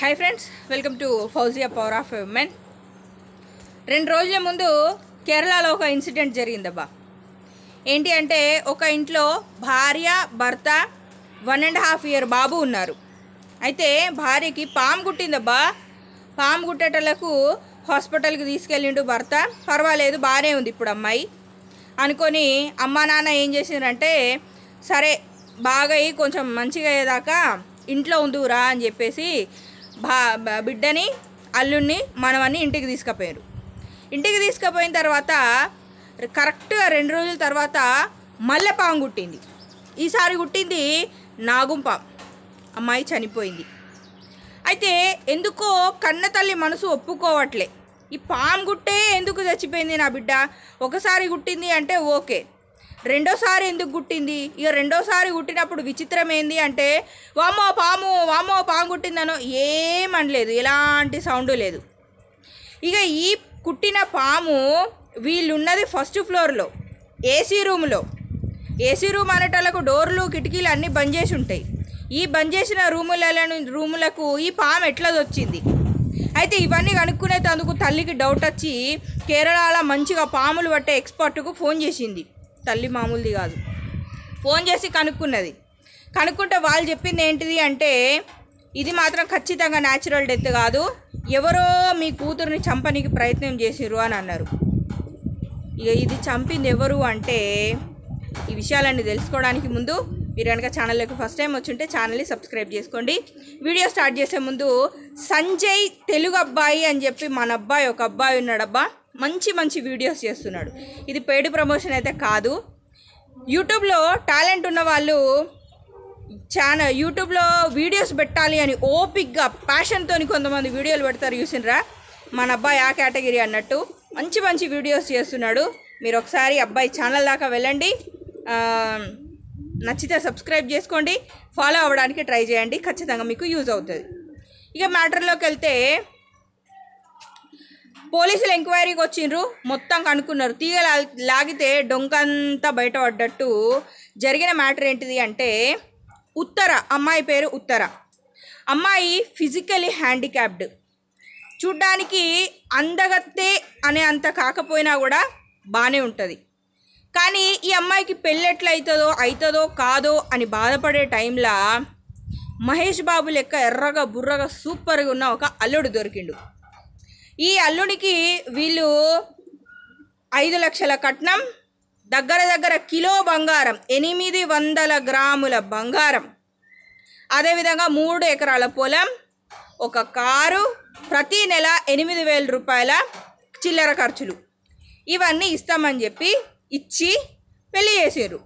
hi friends welcome to Fauzia power of women రెండు రోజుల ముందు కేరళలో ఒక ఇన్సిడెంట్ జరిగిందబ్బా ఏంటి అంటే ఒక ఇంట్లో భార్య భర్త వన్ అండ్ హాఫ్ ఇయర్ బాబు ఉన్నారు అయితే భార్యకి పాము కుట్టిందబ్బా పాము కుట్టేటలకు హాస్పిటల్కి తీసుకెళ్ళిండు భర్త పర్వాలేదు బాగానే ఉంది ఇప్పుడు అమ్మాయి అనుకొని అమ్మా నాన్న ఏం చేసిందంటే సరే బాగా కొంచెం మంచిగా అయ్యేదాకా ఇంట్లో ఉందిరా అని చెప్పేసి భా బిడ్డని అల్లుణ్ణి మనవని ఇంటికి తీసుకుపోయారు ఇంటికి తీసుకుపోయిన తర్వాత కరెక్ట్గా రెండు రోజుల తర్వాత మల్లె పాము కుట్టింది ఈసారి కుట్టింది నాగుంపాం అమ్మాయి చనిపోయింది అయితే ఎందుకో కన్న తల్లి మనసు ఒప్పుకోవట్లే ఈ పాము గుట్టే ఎందుకు చచ్చిపోయింది నా బిడ్డ ఒకసారి గుట్టింది అంటే ఓకే రెండోసారి ఎందుకు గుట్టింది ఇక రెండోసారి కుట్టినప్పుడు విచిత్రం ఏంది అంటే వామో పాము వామో పాము కుట్టిందనో ఏమనలేదు ఎలాంటి సౌండ్ లేదు ఇక ఈ కుట్టిన పాము వీళ్ళున్నది ఫస్ట్ ఫ్లోర్లో ఏసీ రూమ్లో ఏసీ రూమ్ అనేటలకు డోర్లు కిటికీలు అన్నీ బంద్ చేసి ఉంటాయి ఈ బంద్ చేసిన రూములలో రూములకు ఈ పాము ఎట్లా వచ్చింది అయితే ఇవన్నీ తందుకు తల్లికి డౌట్ వచ్చి కేరళలో మంచిగా పాములు పట్టే ఎక్స్పర్ట్కు ఫోన్ చేసింది తల్లి మామూలుది కాదు ఫోన్ చేసి కనుక్కున్నది కనుక్కుంటే వాళ్ళు చెప్పింది ఏంటిది అంటే ఇది మాత్రం ఖచ్చితంగా న్యాచురల్ డెత్ కాదు ఎవరో మీ కూతురుని చంపనీకి ప్రయత్నం చేసిరు అని అన్నారు ఇక ఇది చంపింది ఎవరు అంటే ఈ విషయాలన్నీ తెలుసుకోవడానికి ముందు మీరు కనుక ఛానల్లోకి ఫస్ట్ టైం ఉంటే ఛానల్ని సబ్స్క్రైబ్ చేసుకోండి వీడియో స్టార్ట్ చేసే ముందు సంజయ్ తెలుగు అబ్బాయి అని చెప్పి మన అబ్బాయి ఒక అబ్బాయి ఉన్నాడబ్బా మంచి మంచి వీడియోస్ చేస్తున్నాడు ఇది పెయిడ్ ప్రమోషన్ అయితే కాదు యూట్యూబ్లో టాలెంట్ ఉన్న వాళ్ళు ఛానల్ యూట్యూబ్లో వీడియోస్ పెట్టాలి అని ఓపిక్గా ప్యాషన్తో కొంతమంది వీడియోలు పెడతారు చూసినరా మన అబ్బాయి ఆ కేటగిరీ అన్నట్టు మంచి మంచి వీడియోస్ చేస్తున్నాడు మీరు ఒకసారి అబ్బాయి ఛానల్ దాకా వెళ్ళండి నచ్చితే సబ్స్క్రైబ్ చేసుకోండి ఫాలో అవ్వడానికి ట్రై చేయండి ఖచ్చితంగా మీకు యూజ్ అవుతుంది ఇక మ్యాటర్లోకి వెళ్తే పోలీసులు ఎంక్వైరీకి వచ్చిండ్రు మొత్తం కనుక్కున్నారు తీగ లాగితే డొంకంతా బయటపడ్డట్టు జరిగిన మ్యాటర్ ఏంటిది అంటే ఉత్తర అమ్మాయి పేరు ఉత్తర అమ్మాయి ఫిజికలీ హ్యాండిక్యాప్డ్ చూడ్డానికి అందగత్తే అనే అంత కాకపోయినా కూడా బాగానే ఉంటుంది కానీ ఈ అమ్మాయికి పెళ్ళి ఎట్లయితుందో అవుతుందో కాదో అని బాధపడే టైంలో మహేష్ బాబు లెక్క ఎర్రగా బుర్రగా సూపర్గా ఉన్న ఒక అల్లుడు దొరికిండు ఈ అల్లుడికి వీళ్ళు ఐదు లక్షల కట్నం దగ్గర దగ్గర కిలో బంగారం ఎనిమిది వందల గ్రాముల బంగారం అదేవిధంగా మూడు ఎకరాల పొలం ఒక కారు ప్రతీ నెల ఎనిమిది వేల రూపాయల చిల్లర ఖర్చులు ఇవన్నీ ఇస్తామని చెప్పి ఇచ్చి పెళ్లి చేసారు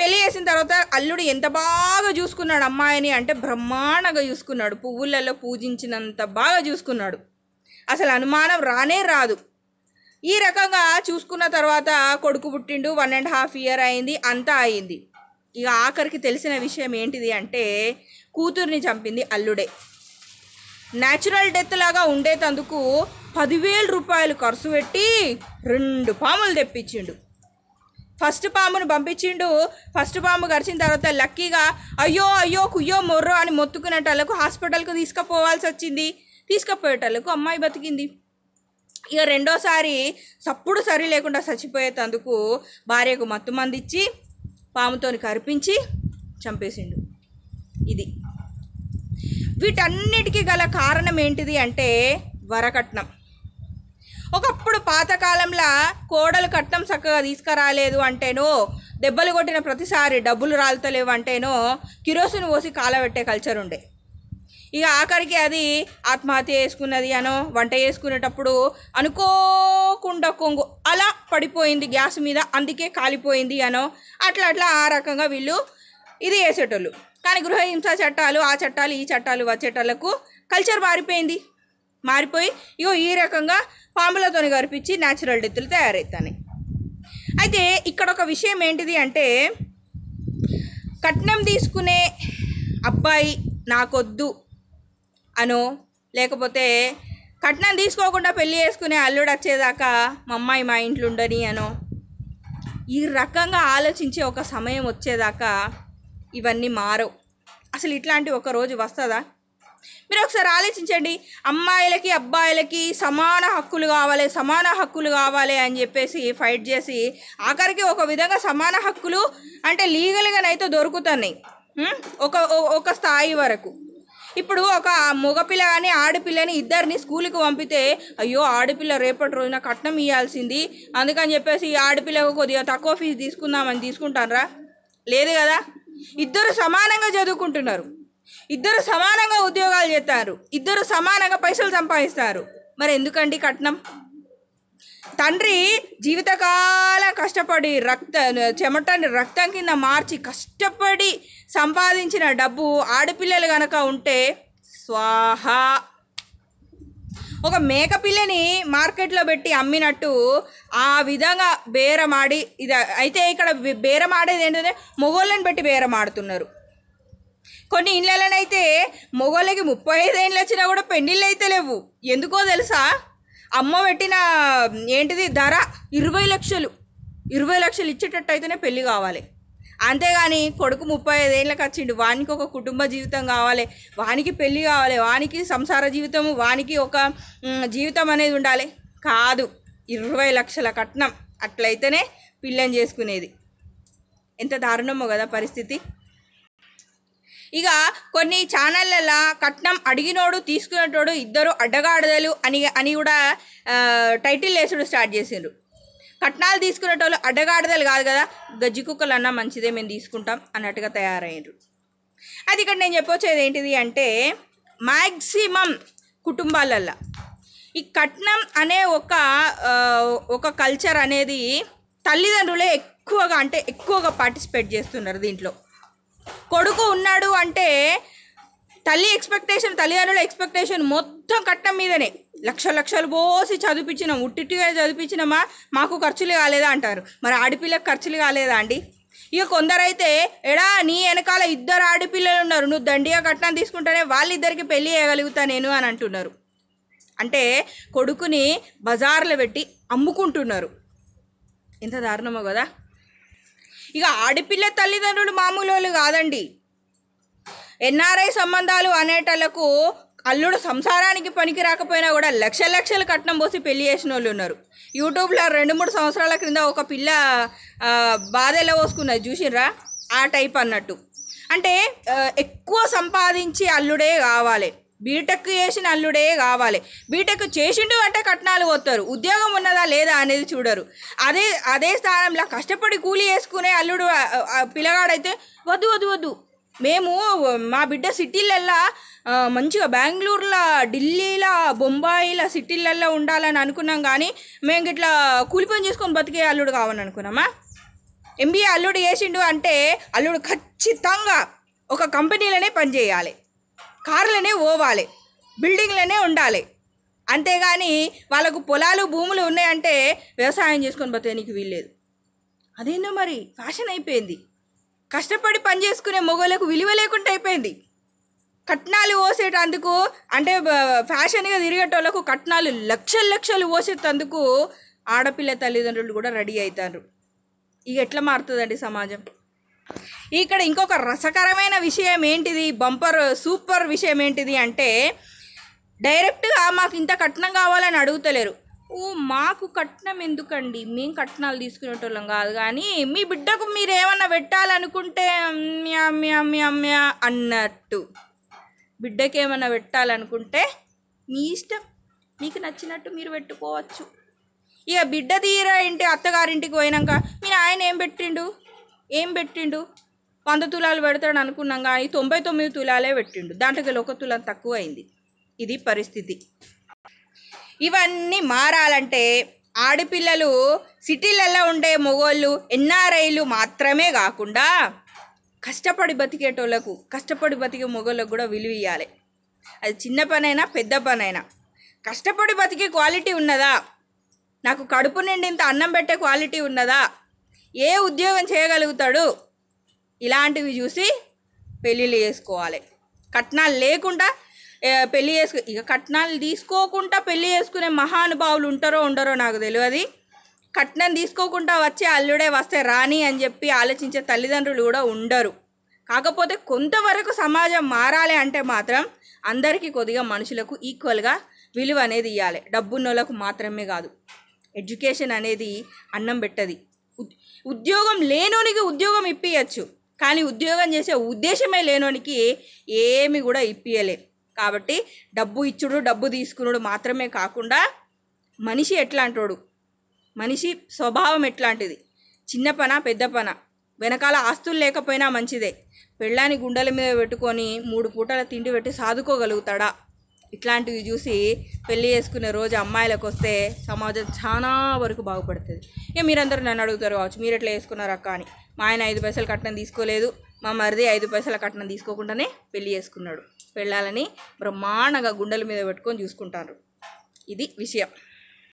పెళ్లి చేసిన తర్వాత అల్లుడు ఎంత బాగా చూసుకున్నాడు అమ్మాయిని అంటే బ్రహ్మాండంగా చూసుకున్నాడు పువ్వులలో పూజించినంత బాగా చూసుకున్నాడు అసలు అనుమానం రానే రాదు ఈ రకంగా చూసుకున్న తర్వాత కొడుకు పుట్టిండు వన్ అండ్ హాఫ్ ఇయర్ అయింది అంతా అయింది ఇక ఆఖరికి తెలిసిన విషయం ఏంటిది అంటే కూతుర్ని చంపింది అల్లుడే న్యాచురల్ డెత్ లాగా ఉండేటందుకు పదివేల రూపాయలు ఖర్చు పెట్టి రెండు పాములు తెప్పించిండు ఫస్ట్ పామును పంపించిండు ఫస్ట్ పాము గరిచిన తర్వాత లక్కీగా అయ్యో అయ్యో కుయ్యో మొర్రో అని మొత్తుకునేటోళ్ళకు హాస్పిటల్కు తీసుకుపోవాల్సి వచ్చింది తీసుకుపోయేటోళ్లకు అమ్మాయి బతికింది ఇక రెండోసారి సప్పుడు సరి లేకుండా చచ్చిపోయేటందుకు భార్యకు మత్తు మందిచ్చి పాముతోని కరిపించి చంపేసిండు ఇది వీటన్నిటికీ గల కారణం ఏంటిది అంటే వరకట్నం ఒకప్పుడు పాతకాలంలో కోడలు కట్నం చక్కగా తీసుకురాలేదు అంటేనో దెబ్బలు కొట్టిన ప్రతిసారి డబ్బులు రాలుతలేవు అంటేనో కిరోసిన్ పోసి కాలబెట్టే కల్చర్ ఉండే ఇక ఆఖరికి అది ఆత్మహత్య చేసుకున్నది అనో వంట చేసుకునేటప్పుడు అనుకోకుండా కొంగు అలా పడిపోయింది గ్యాస్ మీద అందుకే కాలిపోయింది అనో అట్లా అట్లా ఆ రకంగా వీళ్ళు ఇది వేసేటోళ్ళు కానీ గృహహింస చట్టాలు ఆ చట్టాలు ఈ చట్టాలు వచ్చేటోళ్లకు కల్చర్ మారిపోయింది మారిపోయి ఇగో ఈ రకంగా పాములతో కరిపించి న్యాచురల్ డెత్తులు తయారవుతాయి అయితే ఇక్కడ ఒక విషయం ఏంటిది అంటే కట్నం తీసుకునే అబ్బాయి నాకొద్దు అనో లేకపోతే కట్నం తీసుకోకుండా పెళ్ళి చేసుకునే అల్లుడు వచ్చేదాకా మా అమ్మాయి మా ఇంట్లో ఉండని అనో ఈ రకంగా ఆలోచించే ఒక సమయం వచ్చేదాకా ఇవన్నీ మారవు అసలు ఇట్లాంటి ఒక రోజు వస్తుందా మీరు ఒకసారి ఆలోచించండి అమ్మాయిలకి అబ్బాయిలకి సమాన హక్కులు కావాలి సమాన హక్కులు కావాలి అని చెప్పేసి ఫైట్ చేసి ఆఖరికి ఒక విధంగా సమాన హక్కులు అంటే లీగల్గానైతే దొరుకుతున్నాయి ఒక ఒక స్థాయి వరకు ఇప్పుడు ఒక మగపిల్ల కానీ ఆడపిల్లని ఇద్దరిని స్కూల్కి పంపితే అయ్యో ఆడపిల్ల రేపటి రోజున కట్నం ఇవ్వాల్సింది అందుకని చెప్పేసి ఆడపిల్లకు కొద్దిగా తక్కువ ఫీజు తీసుకుందామని తీసుకుంటానరా లేదు కదా ఇద్దరు సమానంగా చదువుకుంటున్నారు ఇద్దరు సమానంగా ఉద్యోగాలు చేస్తారు ఇద్దరు సమానంగా పైసలు సంపాదిస్తారు మరి ఎందుకండి కట్నం తండ్రి జీవితకాలం కష్టపడి రక్త చెమటని రక్తం కింద మార్చి కష్టపడి సంపాదించిన డబ్బు ఆడపిల్లలు కనుక ఉంటే స్వాహ ఒక మేకపిల్లని మార్కెట్లో పెట్టి అమ్మినట్టు ఆ విధంగా బేరమాడి ఇది అయితే ఇక్కడ బేరమాడేది ఏంటంటే మొగోళ్ళని పెట్టి బేరమాడుతున్నారు కొన్ని ఇండ్లలోనైతే మొగోళ్ళకి ముప్పై ఐదు ఏళ్ళు వచ్చినా కూడా పెండిళ్ళు అయితే లేవు ఎందుకో తెలుసా అమ్మ పెట్టిన ఏంటిది ధర ఇరవై లక్షలు ఇరవై లక్షలు ఇచ్చేటట్టు అయితేనే పెళ్ళి కావాలి అంతేగాని కొడుకు ముప్పై ఐదేళ్ళకి వచ్చిండు వానికి ఒక కుటుంబ జీవితం కావాలి వానికి పెళ్ళి కావాలి వానికి సంసార జీవితం వానికి ఒక జీవితం అనేది ఉండాలి కాదు ఇరవై లక్షల కట్నం అట్లయితేనే పిల్లని చేసుకునేది ఎంత దారుణమో కదా పరిస్థితి ఇక కొన్ని ఛానళ్ళలో కట్నం అడిగినోడు తీసుకునేటోడు ఇద్దరు అడ్డగాడదలు అని అని కూడా టైటిల్ వేసుడు స్టార్ట్ చేసిండ్రు కట్నాలు తీసుకునేటోళ్ళు అడ్డగాడదలు కాదు కదా గజ్జి కుక్కలన్నా మంచిదే మేము తీసుకుంటాం అన్నట్టుగా తయారయ్యారు అది ఇక్కడ నేను చెప్పొచ్చేది ఏంటిది అంటే మ్యాక్సిమం కుటుంబాలల్లో ఈ కట్నం అనే ఒక ఒక కల్చర్ అనేది తల్లిదండ్రులే ఎక్కువగా అంటే ఎక్కువగా పార్టిసిపేట్ చేస్తున్నారు దీంట్లో కొడుకు ఉన్నాడు అంటే తల్లి ఎక్స్పెక్టేషన్ తల్లిదండ్రుల ఎక్స్పెక్టేషన్ మొత్తం కట్టం మీదనే లక్ష లక్షలు పోసి చదివించినాం ఉట్టిగా చదివించినామా మాకు ఖర్చులు కాలేదా అంటారు మరి ఆడపిల్లకు ఖర్చులు కాలేదా అండి ఇక కొందరైతే ఎడా నీ వెనకాల ఇద్దరు ఆడపిల్లలు ఉన్నారు నువ్వు దండిగా కట్నం తీసుకుంటేనే వాళ్ళిద్దరికి పెళ్ళి చేయగలుగుతా నేను అని అంటున్నారు అంటే కొడుకుని బజార్లో పెట్టి అమ్ముకుంటున్నారు ఎంత దారుణమో కదా ఇక ఆడపిల్ల తల్లిదండ్రులు మామూలు కాదండి ఎన్ఆర్ఐ సంబంధాలు అనేటలకు అల్లుడు సంసారానికి పనికి రాకపోయినా కూడా లక్ష లక్షలు కట్నం పోసి పెళ్లి చేసిన వాళ్ళు ఉన్నారు యూట్యూబ్లో రెండు మూడు సంవత్సరాల క్రింద ఒక పిల్ల బాధలో పోసుకున్నది చూసిర్రా ఆ టైప్ అన్నట్టు అంటే ఎక్కువ సంపాదించి అల్లుడే కావాలి బీటెక్ చేసిన అల్లుడే కావాలి బీటెక్ చేసిండు అంటే కట్నాలు పోతారు ఉద్యోగం ఉన్నదా లేదా అనేది చూడరు అదే అదే స్థానంలో కష్టపడి కూలి వేసుకునే అల్లుడు పిల్లగాడైతే వద్దు వద్దు వద్దు మేము మా బిడ్డ సిటీలల్లా మంచిగా బెంగళూరులో ఢిల్లీలో బొంబాయిలో సిటీలల్లో ఉండాలని అనుకున్నాం కానీ మేము ఇట్లా కూలి పని చేసుకొని బతికే అల్లుడు కావాలని అనుకున్నామా ఎంబీఏ అల్లుడు చేసిండు అంటే అల్లుడు ఖచ్చితంగా ఒక కంపెనీలోనే పనిచేయాలి కార్లనే ఓవాలి బిల్డింగ్లనే ఉండాలి అంతేగాని వాళ్ళకు పొలాలు భూములు ఉన్నాయంటే వ్యవసాయం చేసుకొని పోతే నీకు వీల్లేదు అదేందో మరి ఫ్యాషన్ అయిపోయింది కష్టపడి పని చేసుకునే మొగోళ్ళకు విలువ లేకుండా అయిపోయింది కట్నాలు పోసేటందుకు అంటే ఫ్యాషన్గా తిరిగేటోళ్ళకు కట్నాలు లక్షలు లక్షలు పోసేటందుకు ఆడపిల్ల తల్లిదండ్రులు కూడా రెడీ అవుతారు ఇక ఎట్లా మారుతుందండి సమాజం ఇక్కడ ఇంకొక రసకరమైన విషయం ఏంటిది బంపర్ సూపర్ విషయం ఏంటిది అంటే డైరెక్ట్గా మాకు ఇంత కట్నం కావాలని అడుగుతలేరు ఓ మాకు కట్నం ఎందుకండి మేము కట్నాలు తీసుకునేటోళ్ళం కాదు కానీ మీ బిడ్డకు మీరు ఏమన్నా పెట్టాలనుకుంటే అన్నట్టు బిడ్డకి ఏమన్నా పెట్టాలనుకుంటే మీ ఇష్టం మీకు నచ్చినట్టు మీరు పెట్టుకోవచ్చు ఇక బిడ్డ తీరా ఇంటి అత్తగారింటికి పోయినాక మీ ఆయన ఏం పెట్టిండు ఏం పెట్టిండు వంద తులాలు పెడతాడు అనుకున్నాం కానీ తొంభై తొమ్మిది తులాలే పెట్టిండు దాంట్లో గల ఒక తులం తక్కువ అయింది ఇది పరిస్థితి ఇవన్నీ మారాలంటే ఆడపిల్లలు సిటీలలో ఉండే మొగోళ్ళు ఎన్ఆర్ఐలు మాత్రమే కాకుండా కష్టపడి బతికేటోళ్ళకు కష్టపడి బతికే మొగోళ్ళకు కూడా విలువ ఇవ్వాలి అది చిన్న పనైనా పెద్ద పనైనా కష్టపడి బతికే క్వాలిటీ ఉన్నదా నాకు కడుపు నిండి ఇంత అన్నం పెట్టే క్వాలిటీ ఉన్నదా ఏ ఉద్యోగం చేయగలుగుతాడు ఇలాంటివి చూసి పెళ్ళిళ్ళు చేసుకోవాలి కట్నాలు లేకుండా పెళ్ళి చేసుకు ఇక కట్నాలు తీసుకోకుండా పెళ్ళి చేసుకునే మహానుభావులు ఉంటారో ఉండరో నాకు తెలియదు కట్నం తీసుకోకుండా వచ్చే అల్లుడే వస్తే రాని అని చెప్పి ఆలోచించే తల్లిదండ్రులు కూడా ఉండరు కాకపోతే కొంతవరకు సమాజం మారాలి అంటే మాత్రం అందరికీ కొద్దిగా మనుషులకు ఈక్వల్గా విలువ అనేది ఇవ్వాలి డబ్బున్నోళ్ళకు మాత్రమే కాదు ఎడ్యుకేషన్ అనేది అన్నం పెట్టది ఉద్యోగం లేనోనికి ఉద్యోగం ఇప్పించచ్చు కానీ ఉద్యోగం చేసే ఉద్దేశమే లేనోనికి ఏమి కూడా ఇప్పియలే కాబట్టి డబ్బు ఇచ్చుడు డబ్బు తీసుకునుడు మాత్రమే కాకుండా మనిషి ఎట్లాంటోడు మనిషి స్వభావం ఎట్లాంటిది చిన్న పన పెద్ద పన వెనకాల ఆస్తులు లేకపోయినా మంచిదే పెళ్ళాని గుండెల మీద పెట్టుకొని మూడు పూటల తిండి పెట్టి సాదుకోగలుగుతాడా ఇట్లాంటివి చూసి పెళ్ళి చేసుకునే రోజు అమ్మాయిలకు వస్తే సమాజం చాలా వరకు బాగుపడుతుంది ఇక మీరందరూ నన్ను అడుగుతారు కావచ్చు మీరు ఎట్లా చేసుకున్నారు అక్క అని మా ఆయన ఐదు పైసలు కట్నం తీసుకోలేదు మా మరిది ఐదు పైసల కట్నం తీసుకోకుండానే పెళ్లి చేసుకున్నాడు పెళ్ళాలని బ్రహ్మాండంగా గుండెల మీద పెట్టుకొని చూసుకుంటారు ఇది విషయం